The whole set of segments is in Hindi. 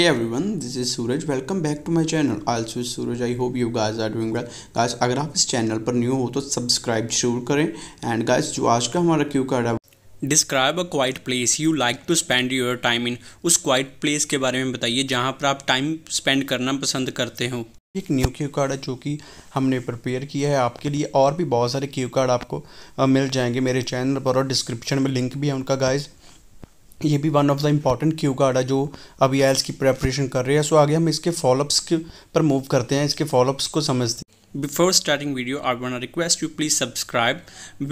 every everyone this is Suraj back to my channel channel also Suraj I hope you guys are doing well guys अगर आप इस चैनल पर न्यू हो तो सब्सक्राइब जरूर करें एंड गाइज जो आज का हमारा क्यू कार्ड है describe a quiet place you like to spend your time in उस क्वाइट प्लेस के बारे में बताइए जहाँ पर आप टाइम स्पेंड करना पसंद करते हो एक न्यू क्यू कार्ड है जो कि हमने प्रिपेयर किया है आपके लिए और भी बहुत सारे क्यू कार्ड आपको मिल जाएंगे मेरे चैनल पर और डिस्क्रिप्शन में लिंक भी है उनका गाइज़ ये भी one of the important cue card है जो अभी एल्स की प्रेपरेशन कर रहे हैं सो आगे हम इसके फॉलोअप्स के पर मूव करते हैं इसके फॉलोअप्स को समझते हैं before starting video i want to request you please subscribe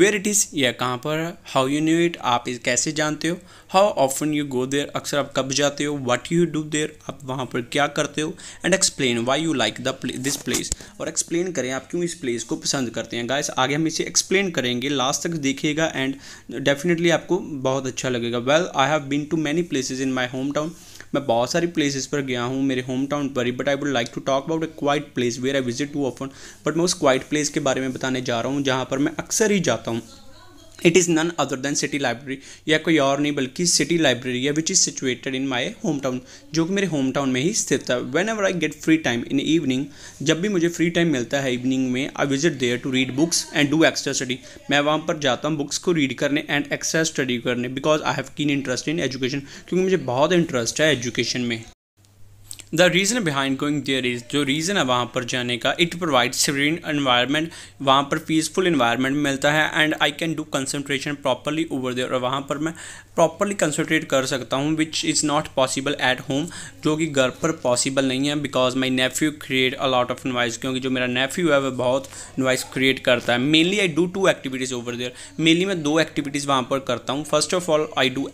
where it is या kahan par how you knew it aap is kaise jante ho how often you go there aksar aap kab jate ho what you do there aap wahan par kya karte ho and explain why you like the this place aur explain kare aap kyun is place ko pasand karte hain guys aage hum ise explain karenge last tak dekhiyega and definitely aapko bahut acha lagega well i have been to many places in my hometown मैं बहुत सारी प्लेसेस पर गया हूँ मेरे होम टाउन पर ही but I would like to talk about a quiet place where I visit to often but मैं उस क्वाइट प्लेस के बारे में बताने जा रहा हूँ जहाँ पर मैं अक्सर ही जाता हूँ it is none other than city library या कोई और नहीं बल्कि सिटी लाइब्रेरी है which is situated in my home town जो कि मेरे होम टाउन में ही स्थित है whenever I get free time in evening जब भी मुझे फ्री टाइम मिलता है इवनिंग में I visit there to read books and do extra study मैं वहाँ पर जाता हूँ बुक्स को रीड करने एंड एक्स्ट्रा स्टडी करने because I have keen interest in education क्योंकि मुझे बहुत इंटरेस्ट है एजुकेशन में the reason behind going there is जो रीज़न है वहाँ पर जाने का इट प्रोवाइड सरीन इन्वायरमेंट वहाँ पर पीसफुल इन्वायरमेंट मिलता है and I can do concentration properly over there और वहाँ पर मैं प्रॉपरली कंसनट्रेट कर सकता हूँ which is not possible at home जो कि घर पर पॉसिबल नहीं है because my nephew create a lot of noise क्योंकि जो मेरा नेफ्यू है वह बहुत नॉइस क्रिएट करता है mainly I do two activities over there mainly मैं दो एक्टिविटीज़ वहाँ पर करता हूँ first of all I do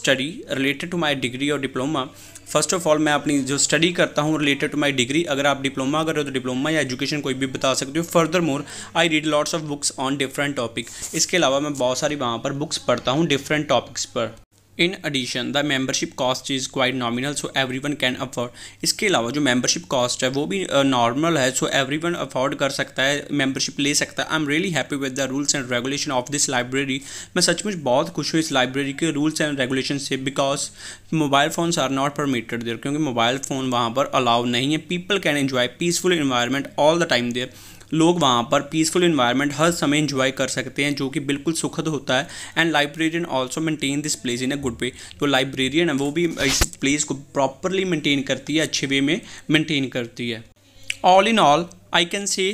study related to my degree और डिप्लोमा फर्स्ट ऑफ ऑल मैं अपनी जो स्टडी करता हूँ रिलेटेड टू माई डिग्री अगर आप डिप्लोमा कर रहे हो तो डिप्लोमा या एजुकेशन कोई भी बता सकते हो furthermore I read lots of books on different topic इसके अलावा मैं बहुत सारी वहाँ पर बुक्स पढ़ता हूँ डिफरेंट टॉपिक्स पर पर in addition the membership cost is quite nominal so everyone can afford इसके अलावा जो मेंबरशिप कॉस्ट है वो भी नॉर्मल है सो एवरी वन अफोर्ड कर सकता है मेंबरशिप ले सकता है I am really happy with the rules and regulation of this library मैं सचमुच बहुत खुश हूँ इस लाइब्रेरी के रूल्स एंड रेगुलेशन से because mobile phones are not permitted there क्योंकि मोबाइल फ़ोन वहाँ पर अलाउ नहीं है people can enjoy peaceful environment all the time there लोग वहाँ पर पीसफुल इन्वायरमेंट हर समय इंजॉय कर सकते हैं जो कि बिल्कुल सुखद होता है and librarian also maintain this place in a good way तो लाइब्रेरियन है वो भी इस प्लेस को प्रॉपरली मेनटेन करती है अच्छे वे में मेनटेन करती है all in all I can say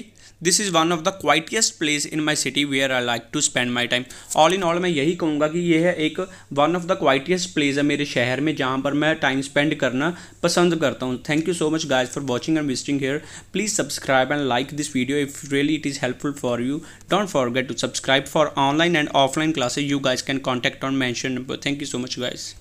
this is one of the quietest place in my city where I like to spend my time all in all मैं यही कहूँगा कि ये है एक one of the quietest place है मेरे शहर में जहाँ पर मैं टाइम स्पेंड करना पसंद करता हूँ thank you so much guys for watching and visiting here please subscribe and like this video if really it is helpful for you don't forget to subscribe for online and offline classes you guys can contact on mention number thank you so much guys